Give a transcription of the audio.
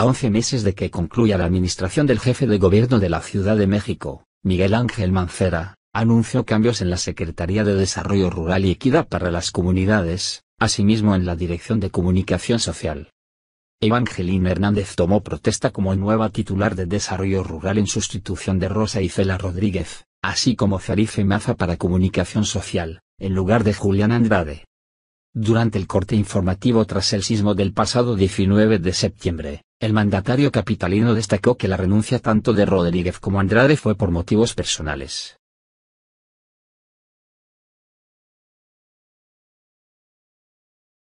a 11 meses de que concluya la administración del jefe de gobierno de la Ciudad de México, Miguel Ángel Mancera, anunció cambios en la Secretaría de Desarrollo Rural y Equidad para las Comunidades, asimismo en la Dirección de Comunicación Social. Evangelina Hernández tomó protesta como nueva titular de Desarrollo Rural en sustitución de Rosa Isela Rodríguez, así como Zarife Maza para Comunicación Social, en lugar de Julián Andrade. Durante el corte informativo tras el sismo del pasado 19 de septiembre, el mandatario capitalino destacó que la renuncia tanto de Rodríguez como Andrade fue por motivos personales.